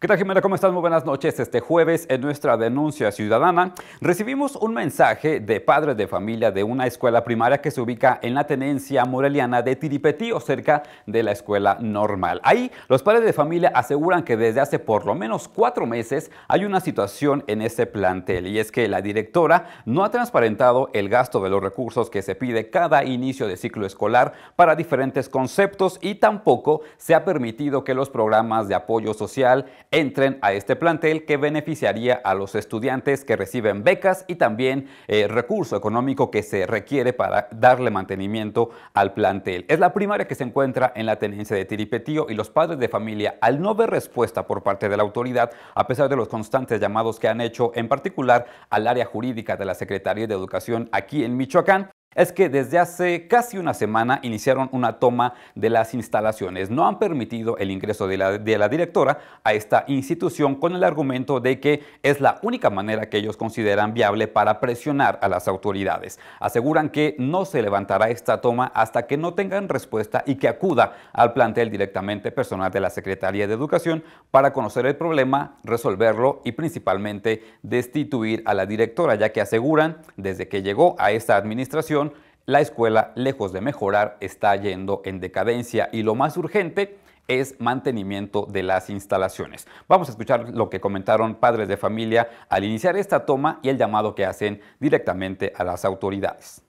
¿Qué tal Jimena? ¿Cómo estás? Muy buenas noches. Este jueves en nuestra denuncia ciudadana recibimos un mensaje de padres de familia de una escuela primaria que se ubica en la tenencia moreliana de Tiripetío, cerca de la escuela normal. Ahí los padres de familia aseguran que desde hace por lo menos cuatro meses hay una situación en ese plantel y es que la directora no ha transparentado el gasto de los recursos que se pide cada inicio de ciclo escolar para diferentes conceptos y tampoco se ha permitido que los programas de apoyo social entren a este plantel que beneficiaría a los estudiantes que reciben becas y también eh, recurso económico que se requiere para darle mantenimiento al plantel. Es la primaria que se encuentra en la tenencia de Tiripetío y los padres de familia, al no ver respuesta por parte de la autoridad, a pesar de los constantes llamados que han hecho, en particular al área jurídica de la Secretaría de Educación aquí en Michoacán, es que desde hace casi una semana iniciaron una toma de las instalaciones. No han permitido el ingreso de la, directora a esta institución con el argumento de que es la única manera que ellos consideran viable para presionar a las autoridades. Aseguran que no se levantará esta toma hasta que no tengan respuesta y que acuda al plantel directamente personal de la Secretaría de Educación para conocer el problema, resolverlo y principalmente destituir a la directora, ya que aseguran desde que llegó a esta administración la escuela, lejos de mejorar, está yendo en decadencia y lo más urgente es mantenimiento de las instalaciones. Vamos a escuchar lo que comentaron padres de familia al iniciar esta toma y el llamado que hacen directamente a las autoridades.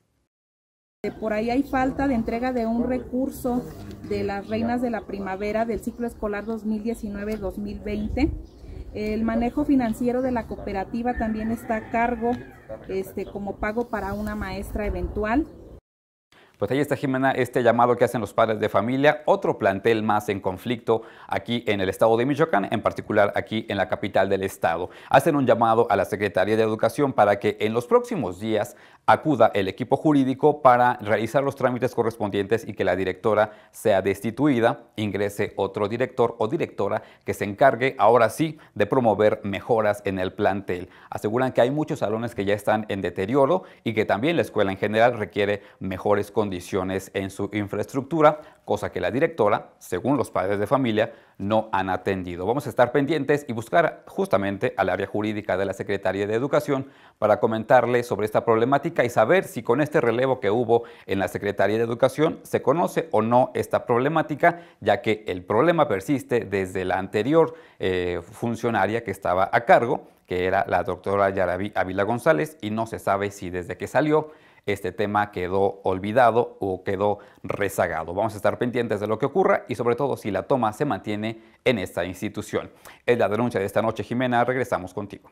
Por ahí hay falta de entrega de un recurso de las reinas de la primavera del ciclo escolar 2019-2020. El manejo financiero de la cooperativa también está a cargo este, como pago para una maestra eventual. Pues ahí está Jimena, este llamado que hacen los padres de familia, otro plantel más en conflicto aquí en el estado de Michoacán, en particular aquí en la capital del estado. Hacen un llamado a la Secretaría de Educación para que en los próximos días acuda el equipo jurídico para realizar los trámites correspondientes y que la directora sea destituida, ingrese otro director o directora que se encargue ahora sí de promover mejoras en el plantel. Aseguran que hay muchos salones que ya están en deterioro y que también la escuela en general requiere mejores condiciones condiciones en su infraestructura, cosa que la directora, según los padres de familia, no han atendido. Vamos a estar pendientes y buscar justamente al área jurídica de la Secretaría de Educación para comentarle sobre esta problemática y saber si con este relevo que hubo en la Secretaría de Educación se conoce o no esta problemática, ya que el problema persiste desde la anterior eh, funcionaria que estaba a cargo, que era la doctora Yaraví Ávila González, y no se sabe si desde que salió este tema quedó olvidado o quedó rezagado. Vamos a estar pendientes de lo que ocurra y sobre todo si la toma se mantiene en esta institución. Es la denuncia de esta noche, Jimena. Regresamos contigo.